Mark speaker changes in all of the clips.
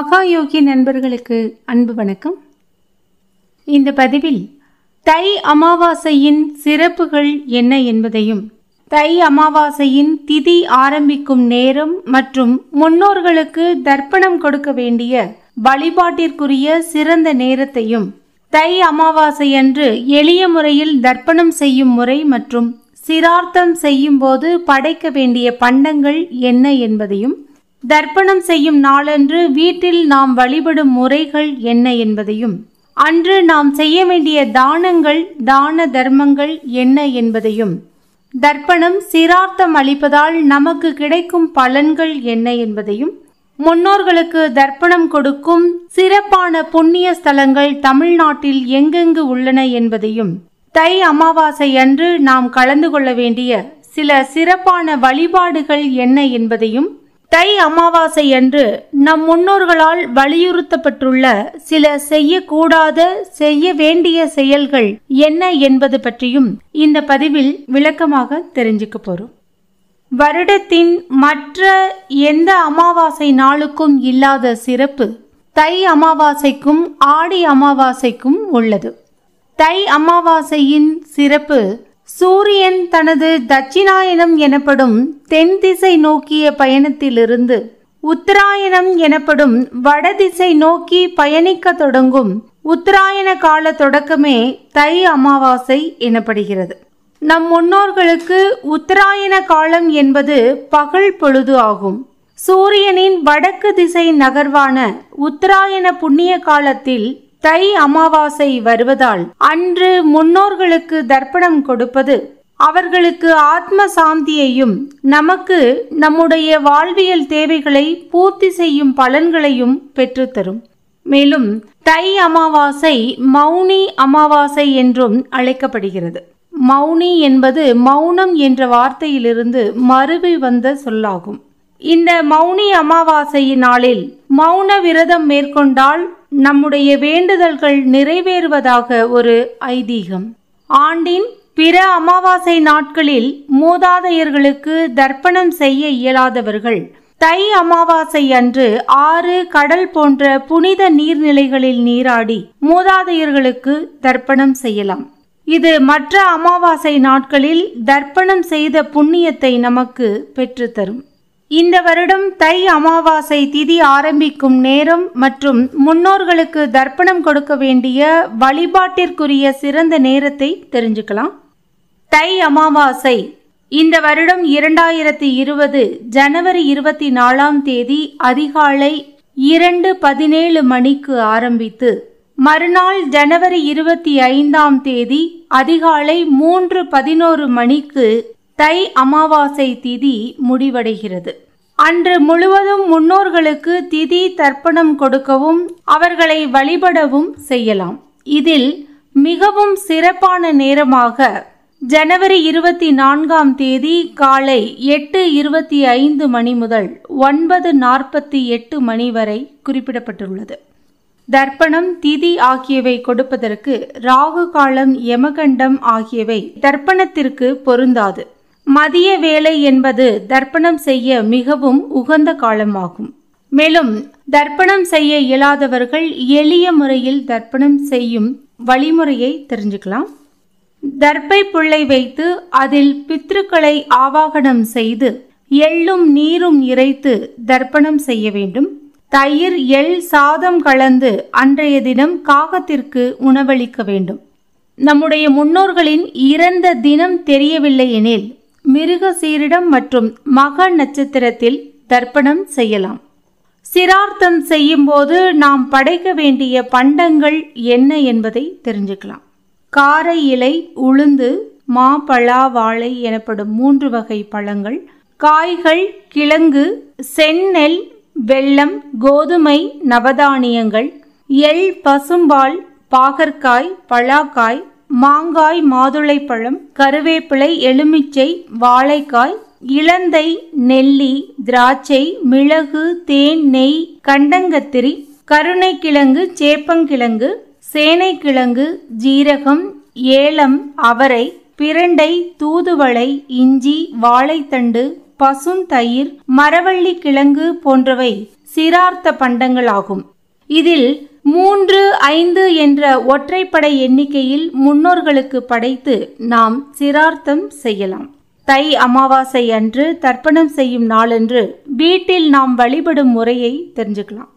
Speaker 1: மகா யோகி நண்பர்களுக்கு அன்பு வணக்கம் இந்த பதிவில் தை அமாவாசையின் சிறப்புகள் என்ன என்பதையும் தை அமாவாசையின் திதி ஆரம்பிக்கும் நேரம் மற்றும் முன்னோர்களுக்கு தர்ப்பணம் கொடுக்க வேண்டிய வழிபாட்டிற்குரிய சிறந்த நேரத்தையும் தை அமாவாசை அன்று எளிய முறையில் தர்ப்பணம் செய்யும் முறை மற்றும் சிரார்த்தம் செய்யும் போது படைக்க வேண்டிய பண்டங்கள் என்ன என்பதையும் தர்ப்பணம் செய்யும் நாளன்று வீட்டில் நாம் வழிபடும் முறைகள் என்ன என்பதையும் அன்று நாம் செய்ய வேண்டிய தானங்கள் தான தர்மங்கள் என்ன என்பதையும் தர்ப்பணம் சிரார்த்தம் அளிப்பதால் நமக்கு கிடைக்கும் பலன்கள் என்ன என்பதையும் முன்னோர்களுக்கு தர்ப்பணம் கொடுக்கும் சிறப்பான புண்ணிய ஸ்தலங்கள் தமிழ்நாட்டில் எங்கெங்கு உள்ளன என்பதையும் தை அமாவாசை அன்று நாம் கலந்து கொள்ள வேண்டிய சில சிறப்பான வழிபாடுகள் என்ன என்பதையும் தை அமாவாசை அன்று நம் முன்னோர்களால் வலியுறுத்தப்பட்டுள்ள சில செய்யக்கூடாத செய்ய வேண்டிய செயல்கள் என்ன என்பது பற்றியும் இந்த பதிவில் விளக்கமாக தெரிஞ்சுக்க போறோம் வருடத்தின் மற்ற எந்த அமாவாசை நாளுக்கும் இல்லாத சிறப்பு தை அமாவாசைக்கும் ஆடி அமாவாசைக்கும் உள்ளது தை அமாவாசையின் சிறப்பு சூரியன் தனது தட்சிணாயனம் எனப்படும் தென் திசை நோக்கிய பயணத்திலிருந்து உத்தராயணம் எனப்படும் வடதிசை நோக்கி பயணிக்க தொடங்கும் உத்தராயண கால தொடக்கமே தை அமாவாசை எனப்படுகிறது நம் முன்னோர்களுக்கு உத்தராயண காலம் என்பது பகல் பொழுது ஆகும் சூரியனின் வடக்கு திசை நகர்வான உத்தராயண புண்ணிய காலத்தில் தை அமாவாசை வருவதால் அன்று முன்னோர்களுக்கு தர்ப்பணம் கொடுப்பது அவர்களுக்கு ஆத்ம சாந்தியையும் நமக்கு நம்முடைய வாழ்வியல் தேவைகளை பூர்த்தி செய்யும் பலன்களையும் பெற்றுத்தரும் மேலும் தை அமாவாசை மௌனி அமாவாசை என்றும் அழைக்கப்படுகிறது மௌனி என்பது மௌனம் என்ற வார்த்தையிலிருந்து மறுவி வந்த சொல்லாகும் இந்த மௌனி அமாவாசையின் நாளில் மௌன விரதம் மேற்கொண்டால் நம்முடைய வேண்டுதல்கள் நிறைவேறுவதாக ஒரு ஐதீகம் ஆண்டின் பிற அமாவாசை நாட்களில் மூதாதையர்களுக்கு தர்ப்பணம் செய்ய இயலாதவர்கள் தை அமாவாசை அன்று ஆறு கடல் போன்ற புனித நீர்நிலைகளில் நீராடி மூதாதையர்களுக்கு தர்ப்பணம் செய்யலாம் இது மற்ற அமாவாசை நாட்களில் தர்ப்பணம் செய்த புண்ணியத்தை நமக்கு பெற்றுத்தரும் இந்த வருடம் தை அமாவாசை திதி ஆரம்பிக்கும் நேரம் மற்றும் முன்னோர்களுக்கு தர்ப்பணம் கொடுக்க வேண்டிய வழிபாட்டிற்குரிய சிறந்த நேரத்தை தெரிஞ்சுக்கலாம் தை அமாவாசை இந்த வருடம் இரண்டாயிரத்தி இருபது ஜனவரி இருபத்தி நாலாம் தேதி அதிகாலை இரண்டு பதினேழு மணிக்கு ஆரம்பித்து மறுநாள் ஜனவரி இருபத்தி ஐந்தாம் தேதி அதிகாலை மூன்று பதினோரு மணிக்கு தை அமாவாசை திதி முடிவடைகிறது அன்று முழுவதும் முன்னோர்களுக்கு திதி தர்ப்பணம் கொடுக்கவும் அவர்களை வழிபடவும் செய்யலாம் இதில் மிகவும் சிறப்பான நேரமாக ஜனவரி இருபத்தி நான்காம் தேதி காலை எட்டு இருபத்தி ஐந்து மணி முதல் ஒன்பது நாற்பத்தி எட்டு மணி வரை குறிப்பிடப்பட்டுள்ளது தர்ப்பணம் திதி ஆகியவை கொடுப்பதற்கு ராகு காலம் யமகண்டம் ஆகியவை தர்ப்பணத்திற்கு பொருந்தாது மதிய வேலை என்பது தர்ப்பணம் செய்ய மிகவும் உகந்த காலமாகும் மேலும் தர்ப்பணம் செய்ய இயலாதவர்கள் எளிய முறையில் தர்ப்பணம் செய்யும் வழிமுறையை தெரிஞ்சுக்கலாம் தர்ப்பை புள்ளை வைத்து அதில் பித்ருக்களை ஆவாகனம் செய்து எள்ளும் நீரும் இறைத்து தர்ப்பணம் செய்ய வேண்டும் தயிர் எள் சாதம் கலந்து அன்றைய தினம் காகத்திற்கு உணவளிக்க வேண்டும் நம்முடைய முன்னோர்களின் இறந்த தினம் தெரியவில்லை எனில் மிருக சீரிடம் மற்றும் மக நட்சத்திரத்தில் தர்ப்பணம் செய்யலாம் சிரார்த்தம் செய்யும்போது நாம் படைக்க வேண்டிய பண்டங்கள் என்ன என்பதை தெரிஞ்சுக்கலாம் காரை இலை உளுந்து மா பலா வாழை எனப்படும் மூன்று வகை பழங்கள் காய்கள் கிழங்கு செந்நெல் வெள்ளம் கோதுமை நவதானியங்கள் எள் பசும்பால் பாகற்காய் பலாக்காய் மாங்காய் மாதுளைப்பழம் கருவேப்பிலை எலுமிச்சை வாழைக்காய் இலந்தை நெல்லி திராட்சை மிளகு தேன் நெய் கண்டங்கத்திரி கருணை கிழங்கு சேப்பங்கிழங்கு சேனை கிழங்கு ஜீரகம் ஏலம் அவரை பிரண்டை தூதுவளை இஞ்சி வாழைத்தண்டு பசும் தயிர் மரவள்ளி கிழங்கு போன்றவை சிரார்த்த பண்டங்களாகும் இதில் மூன்று ஐந்து என்ற ஒற்றைப்படை எண்ணிக்கையில் முன்னோர்களுக்கு படைத்து நாம் சிரார்த்தம் செய்யலாம் தை அமாவாசை அன்று தர்ப்பணம் செய்யும் நாளன்று வீட்டில் நாம் வழிபடும் முறையை தெரிஞ்சுக்கலாம்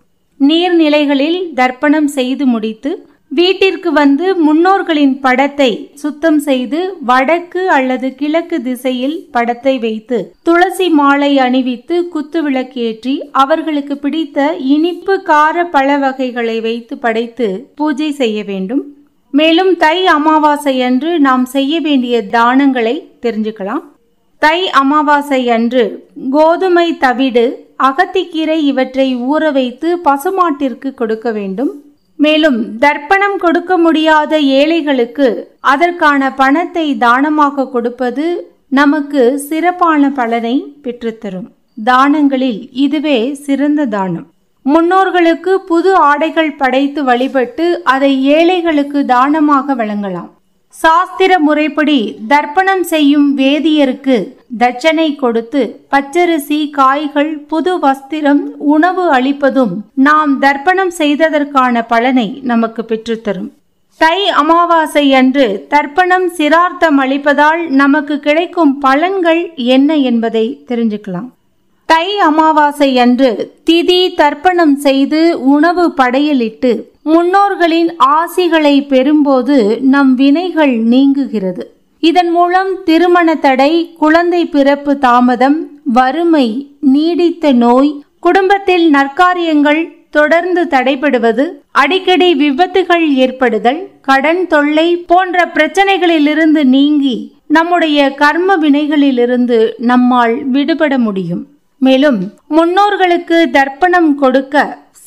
Speaker 1: நீர்நிலைகளில் தர்ப்பணம் செய்து முடித்து வீட்டிற்கு வந்து முன்னோர்களின் படத்தை சுத்தம் செய்து வடக்கு அல்லது கிழக்கு திசையில் படத்தை வைத்து துளசி மாலை அணிவித்து குத்து விளக்கேற்றி அவர்களுக்கு பிடித்த இனிப்பு கார பழ வகைகளை வைத்து படைத்து பூஜை செய்ய வேண்டும் மேலும் தை அமாவாசை அன்று நாம் செய்ய வேண்டிய தானங்களை தெரிஞ்சுக்கலாம் தை அமாவாசை அன்று கோதுமை தவிடு அகத்திக்கீரை இவற்றை ஊற வைத்து பசுமாட்டிற்கு கொடுக்க வேண்டும் மேலும் தர்ப்பணம் கொடுக்க முடியாத ஏழைகளுக்கு அதற்கான பணத்தை தானமாக கொடுப்பது நமக்கு சிறப்பான பலனை பெற்றுத்தரும் தானங்களில் இதுவே சிறந்த தானம் முன்னோர்களுக்கு புது ஆடைகள் படைத்து வழிபட்டு அதை ஏழைகளுக்கு தானமாக வழங்கலாம் சாஸ்திர முறைப்படி தர்ப்பணம் செய்யும் வேதியருக்கு தட்சணை கொடுத்து பச்சரிசி காய்கள் புது வஸ்திரம் உணவு அளிப்பதும் நாம் தர்ப்பணம் செய்ததற்கான பலனை நமக்கு பெற்றுத்தரும் தை அமாவாசை அன்று தர்ப்பணம் சிரார்த்தம் அளிப்பதால் நமக்கு கிடைக்கும் பலன்கள் என்ன என்பதை தெரிஞ்சுக்கலாம் தை அமாவாசை அன்று திதி தர்ப்பணம் செய்து உணவு படையலிட்டு முன்னோர்களின் ஆசிகளை பெறும்போது நம் வினைகள் நீங்குகிறது இதன் மூலம் திருமண தடை குழந்தை பிறப்பு தாமதம் வறுமை நீடித்த நோய் குடும்பத்தில் நற்காரியங்கள் தொடர்ந்து தடைபடுவது அடிக்கடி விபத்துகள் ஏற்படுதல் கடன் தொல்லை போன்ற பிரச்சனைகளிலிருந்து நீங்கி நம்முடைய கர்ம வினைகளிலிருந்து நம்மால் விடுபட முடியும் மேலும் முன்னோர்களுக்கு தர்ப்பணம் கொடுக்க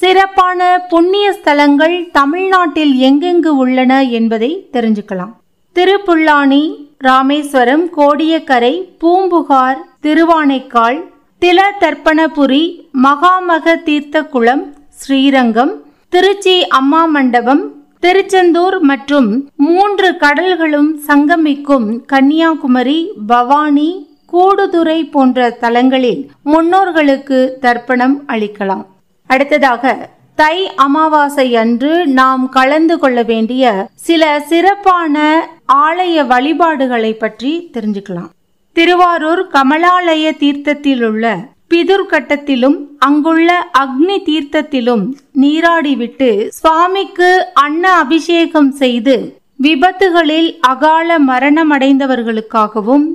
Speaker 1: சிறப்பான புண்ணிய ஸ்தலங்கள் தமிழ்நாட்டில் எங்கெங்கு உள்ளன என்பதை தெரிஞ்சுக்கலாம் திருப்புல்லாணி ராமேஸ்வரம் கோடியக்கரை பூம்புகார் திருவானைக்கால் தில தர்ப்பணபுரி மகாமக தீர்த்த குளம் ஸ்ரீரங்கம் திருச்சி அம்மா மண்டபம் திருச்செந்தூர் மற்றும் மூன்று கடல்களும் சங்கமிக்கும் கன்னியாகுமரி பவானி கூடுதுறை போன்ற தலங்களில் முன்னோர்களுக்கு தர்ப்பணம் அளிக்கலாம் அடுத்ததாக தை அமாவாசை அன்று நாம் கலந்து கொள்ள வேண்டிய சில சிறப்பான ஆலய வழிபாடுகளை பற்றி தெரிஞ்சுக்கலாம் திருவாரூர் கமலாலய தீர்த்தத்தில் உள்ள பிதுர்கட்டத்திலும் அங்குள்ள அக்னி தீர்த்தத்திலும் நீராடிவிட்டு சுவாமிக்கு அன்ன அபிஷேகம் செய்து விபத்துகளில் அகால மரணமடைந்தவர்களுக்காகவும்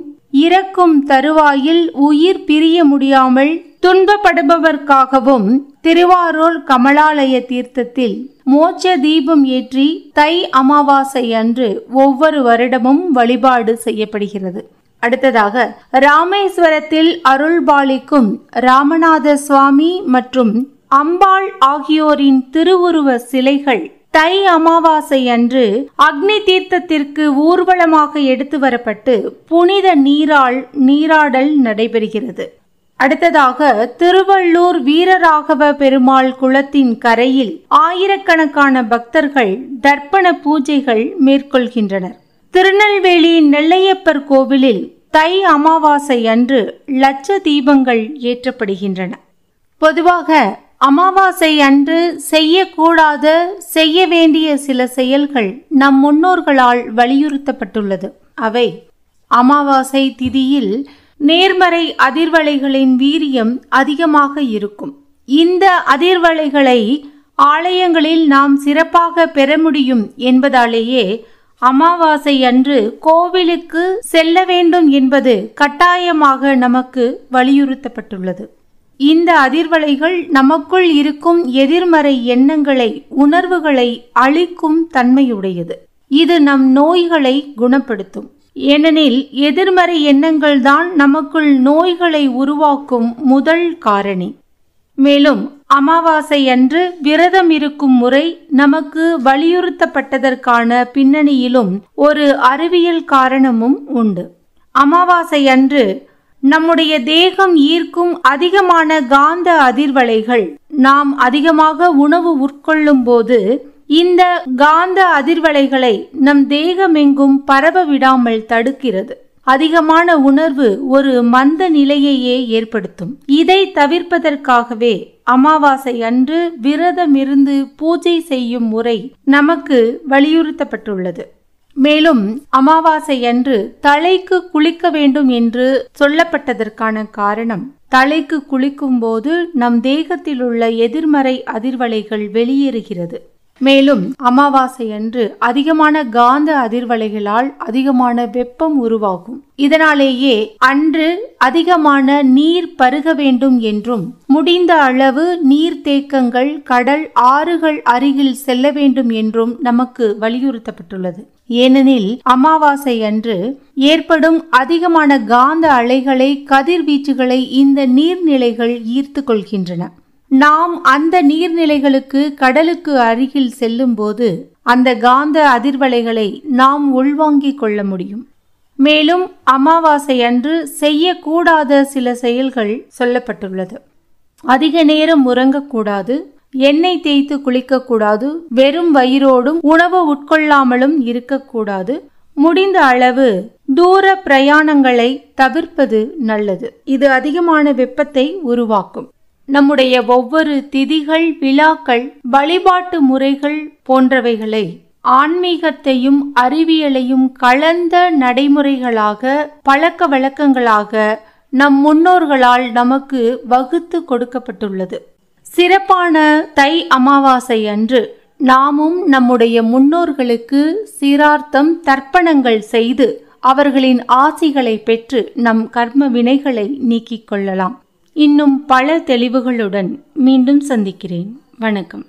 Speaker 1: இறக்கும் தருவாயில் உயிர் பிரிய முடியாமல் துன்பப்படுபவர்க்காகவும் திருவாரூர் கமலாலய தீர்த்தத்தில் மோட்ச தீபம் ஏற்றி தை அமாவாசை அன்று ஒவ்வொரு வருடமும் வழிபாடு செய்யப்படுகிறது அடுத்ததாக ராமேஸ்வரத்தில் அருள்பாலிக்கும் ராமநாத சுவாமி மற்றும் அம்பாள் ஆகியோரின் திருவுருவ சிலைகள் தை அமாவாசை அன்று அக்னி தீர்த்தத்திற்கு ஊர்வலமாக எடுத்து வரப்பட்டு புனித நீரால் நீராடல் நடைபெறுகிறது அடுத்ததாக திருவள்ளூர் வீரராகவ பெருமாள் குளத்தின் கரையில் ஆயிரக்கணக்கான பக்தர்கள் தர்ப்பண பூஜைகள் மேற்கொள்கின்றனர் திருநெல்வேலி நெல்லையப்பர் கோவிலில் தை அமாவாசை அன்று லட்ச தீபங்கள் ஏற்றப்படுகின்றன பொதுவாக அமாவாசை அன்று செய்யக்கூடாத செய்ய வேண்டிய சில செயல்கள் நம் முன்னோர்களால் வலியுறுத்தப்பட்டுள்ளது அவை அமாவாசை திதியில் நேர்மறை அதிர்வலைகளின் வீரியம் அதிகமாக இருக்கும் இந்த அதிர்வலைகளை ஆலயங்களில் நாம் சிறப்பாக பெற முடியும் என்பதாலேயே அமாவாசை அன்று கோவிலுக்கு செல்ல வேண்டும் என்பது கட்டாயமாக நமக்கு வலியுறுத்தப்பட்டுள்ளது இந்த அதிர்வலைகள் நமக்குள் இருக்கும் எதிர்மறை எண்ணங்களை உணர்வுகளை அழிக்கும் தன்மையுடையது இது நம் நோய்களை குணப்படுத்தும் ஏனெனில் எதிர்மறை எண்ணங்கள் தான் நமக்குள் நோய்களை உருவாக்கும் முதல் காரணி மேலும் அமாவாசை அன்று விரதம் இருக்கும் முறை நமக்கு வலியுறுத்தப்பட்டதற்கான பின்னணியிலும் ஒரு அறிவியல் காரணமும் உண்டு அமாவாசை அன்று நம்முடைய தேகம் ஈர்க்கும் அதிகமான காந்த அதிர்வலைகள் நாம் அதிகமாக உணவு உட்கொள்ளும் போது இந்த காந்த அதிர்வலைகளை நம் தேகமெங்கும் பரவ விடாமல் தடுக்கிறது அதிகமான உணர்வு ஒரு மந்த நிலையையே ஏற்படுத்தும் இதை தவிர்ப்பதற்காகவே அமாவாசை அன்று விரதமிருந்து பூஜை செய்யும் முறை நமக்கு வலியுறுத்தப்பட்டுள்ளது மேலும் அமாவாசை அன்று தலைக்கு குளிக்க வேண்டும் என்று சொல்லப்பட்டதற்கான காரணம் தலைக்கு குளிக்கும் போது நம் தேகத்தில் உள்ள எதிர்மறை அதிர்வலைகள் வெளியேறுகிறது மேலும் அமாவாசை அன்று அதிகமான காந்த அதிர்வலைகளால் அதிகமான வெப்பம் உருவாகும் இதனாலேயே அன்று அதிகமான நீர் பருக வேண்டும் என்றும் முடிந்த அளவு நீர்த்தேக்கங்கள் கடல் ஆறுகள் அருகில் செல்ல வேண்டும் என்றும் நமக்கு வலியுறுத்தப்பட்டுள்ளது ஏனெனில் அமாவாசை அன்று ஏற்படும் அதிகமான காந்த அலைகளை கதிர்வீச்சுகளை இந்த நீர்நிலைகள் ஈர்த்து கொள்கின்றன நாம் அந்த நீர்நிலைகளுக்கு கடலுக்கு அருகில் செல்லும்போது அந்த காந்த அதிர்வலைகளை நாம் உள்வாங்கிக் கொள்ள முடியும் மேலும் அமாவாசை அன்று செய்யக்கூடாத சில செயல்கள் சொல்லப்பட்டுள்ளது அதிக நேரம் உறங்கக்கூடாது எண்ணெய் தேய்த்து குளிக்கக்கூடாது வெறும் வயிறோடும் உணவு உட்கொள்ளாமலும் இருக்கக்கூடாது முடிந்த அளவு தூர பிரயாணங்களை தவிர்ப்பது நல்லது இது அதிகமான வெப்பத்தை உருவாக்கும் நம்முடைய ஒவ்வொரு திதிகள் விழாக்கள் வழிபாட்டு முறைகள் போன்றவைகளை ஆன்மீகத்தையும் அறிவியலையும் கலந்த நடைமுறைகளாக பழக்க வழக்கங்களாக நம் முன்னோர்களால் நமக்கு வகுத்து கொடுக்கப்பட்டுள்ளது சிறப்பான தை அமாவாசை அன்று நாமும் நம்முடைய முன்னோர்களுக்கு சீரார்த்தம் தர்ப்பணங்கள் செய்து அவர்களின் ஆசிகளை பெற்று நம் கர்ம வினைகளை நீக்கிக் கொள்ளலாம் இன்னும் பல தெளிவுகளுடன் மீண்டும் சந்திக்கிறேன் வணக்கம்